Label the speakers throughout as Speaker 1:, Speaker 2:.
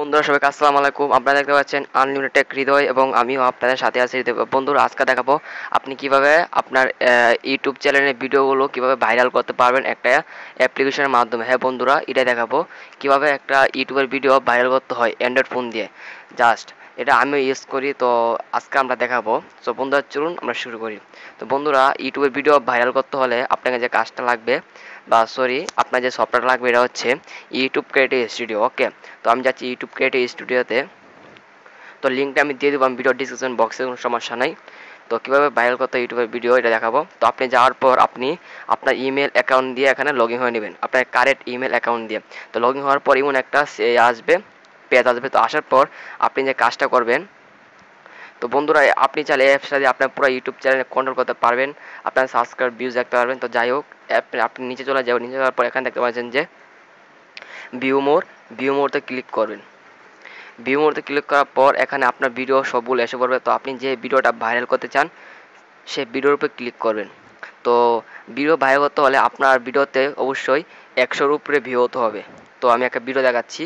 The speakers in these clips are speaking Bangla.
Speaker 1: বন্ধুরা সবাইকে আসসালামু আলাইকুম আপনারা দেখতে পাচ্ছেন আনলিমিটেড হৃদয় এবং আমিও আপনাদের সাথে আছি বন্ধুরা আজকে দেখাবো আপনি কিভাবে আপনার ইউটিউব চ্যানেলের ভিডিওগুলো কিভাবে ভাইরাল করতে পারবেন একটা অ্যাপ্লিকেশনের মাধ্যমে হ্যাঁ বন্ধুরা এটা দেখাবো কিভাবে একটা ইউটিউবের ভিডিও ভাইরাল করতে হয় অ্যান্ড্রয়েড ফোন দিয়ে জাস্ট এটা আমিও ইউজ করি তো আজকে আমরা দেখাবো তো বন্ধুরা চলুন আমরা শুরু করি তো বন্ধুরা ইউটিউবে ভিডিও ভাইরাল করতে হলে আপনাকে যে কাজটা লাগবে বা সরি আপনার যে সফটওয়্যার লাগবে এটা হচ্ছে ইউটিউব ক্রিয়েটিভ স্টুডিও ওকে তো আমি যাচ্ছি ইউটিউব ক্রিয়েটিভ স্টুডিওতে তো লিঙ্কটা আমি দিয়ে দেবো আমি ভিডিও ডিসক্রিপশন বক্সে কোনো সমস্যা নাই তো কীভাবে ভাইরাল করতে ইউটিউবের ভিডিও এটা দেখাবো তো আপনি যাওয়ার পর আপনি আপনার ইমেল অ্যাকাউন্ট দিয়ে এখানে লগ ইন হয়ে নেবেন আপনার কারেক্ট ইমেল অ্যাকাউন্ট দিয়ে তো লগ ইন হওয়ার পর এমন একটা আসবে পেঁয়াজ আসবে তো আসার পর আপনি যে কাজটা করবেন তো বন্ধুরা আপনি চাইলে অ্যাপসটা দিয়ে আপনার পুরো ইউটিউব চ্যানেল কন্ট্রোল করতে পারবেন আপনার সাবস্ক্রাইব ভিউজ দেখতে পারবেন তো যাই হোক অ্যাপ আপনি নিচে চলে যাবেন নিচে যাওয়ার পর এখানে দেখতে পাচ্ছেন যে ভিউ মোর ভিউ মোরতে ক্লিক করবেন ভিউ মোরতে ক্লিক করার পর এখানে আপনার ভিডিও সবগুলো এসে পড়বে তো আপনি যে ভিডিওটা ভাইরাল করতে চান সে ভিডিওর উপরে ক্লিক করবেন তো ভিডিও ভাইরাল করতে হলে আপনার ভিডিওতে অবশ্যই একশোর উপরে ভিউ হতে হবে তো আমি একটা ভিডিও দেখাচ্ছি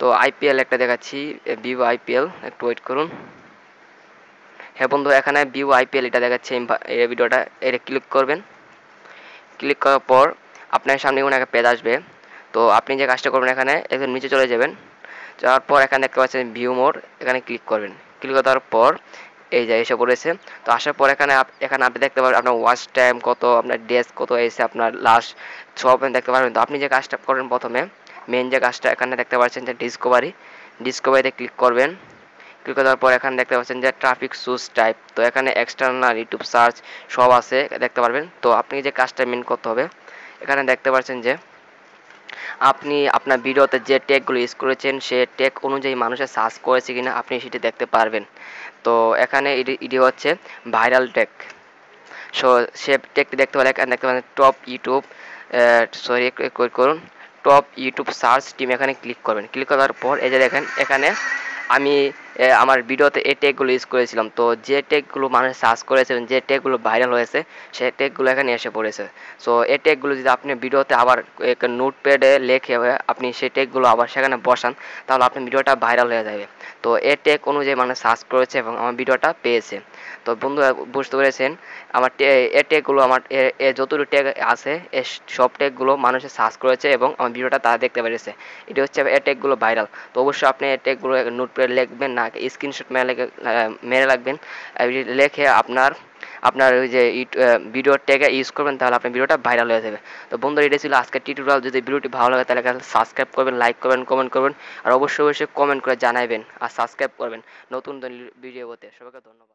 Speaker 1: তো আইপিএল একটা দেখাচ্ছি ভিউ আইপিএল একটু ওয়েট করুন হ্যাঁ বন্ধু এখানে ভিউ আইপিএল এটা দেখাচ্ছে এই ভিডিওটা এটা ক্লিক করবেন ক্লিক করার পর আপনার সামনে কোনো একটা পেজ আসবে তো আপনি যে কাজটা করবেন এখানে একদম নিচে চলে যাবেন যাওয়ার পর এখানে দেখতে পাচ্ছেন ভিউ মোড এখানে ক্লিক করবেন ক্লিক করার পর এই যে এসে করেছে তো আসার পর এখানে এখানে আপনি দেখতে পারবেন আপনার ওয়াচ টাইম কত আপনার ডেস্ক কত এসে আপনার লাস্ট সব দেখতে পারবেন তো আপনি যে কাজটা করবেন প্রথমে মেন যে কাজটা এখানে দেখতে পাচ্ছেন যে ডিসকোভারি ডিসকোভারিতে ক্লিক করবেন ক্লিক করার পর এখানে দেখতে পাচ্ছেন যে ট্রাফিক সুজ টাইপ তো এখানে এক্সটার্নাল ইউটিউব সার্চ সব আছে দেখতে পারবেন তো আপনি যে কাজটা মেন করতে হবে এখানে দেখতে পাচ্ছেন যে আপনি আপনার ভিডিওতে যে ট্যাগুলো ইউজ করেছেন সে ট্যাগ অনুযায়ী মানুষের সার্চ করেছে কিনা আপনি সেটি দেখতে পারবেন তো এখানে এটি হচ্ছে ভাইরাল ট্যাগ সো সে ট্যাগটি দেখতে হলে এখানে দেখতে পাচ্ছেন টপ ইউটিউব সরি করুন টপ ইউটিউব সার্চ টিম এখানে ক্লিক করবেন ক্লিক করার পর এই যে দেখেন এখানে আমি আমার ভিডিওতে এই টেকগুলো ইউজ করেছিলাম তো যে টেকগুলো মানুষ সার্চ করেছেন যে টেকগুলো ভাইরাল হয়েছে সেই টেকগুলো এখানে এসে পড়েছে সো এই টেকগুলো যদি আপনি ভিডিওতে আবার নোটপ্যাডে লেখে আপনি সেই টেকগুলো আবার সেখানে বসান তাহলে আপনার ভিডিওটা ভাইরাল হয়ে যাবে তো এই ট্যাগ অনুযায়ী মানুষ সার্চ করেছে এবং আমার ভিডিওটা পেয়েছে তো বন্ধুরা বুঝতে পেরেছেন আমার এ ট্যাগুলো আমার এ যতটুকু ট্যাগ আছে এ সব ট্যাগুলো মানুষের সার্চ করেছে এবং আমার ভিডিওটা তারা দেখতে পেরেছে এটি হচ্ছে এ ট্যাগুলো ভাইরাল তো অবশ্যই আপনি এ ট্যাগুলো নোটপ্যাড লিখবেন না স্ক্রিনশট মেরে মেরে রাখবেন লেখে আপনার আপনার ওই যে ভিডিওর ট্যাগে ইউজ করবেন তাহলে আপনার ভিডিওটা ভাইরাল হয়ে যাবে তো বন্ধুরা এটা ছিল আজকের টিউটোরিয়াল যদি ভিডিওটি ভালো লাগে তাহলে সাবস্ক্রাইব করবেন লাইক করবেন কমেন্ট করবেন আর অবশ্যই অবশ্যই কমেন্ট করে জানাবেন আর সাবস্ক্রাইব করবেন নতুন ভিডিও পেতে সবাইকে ধন্যবাদ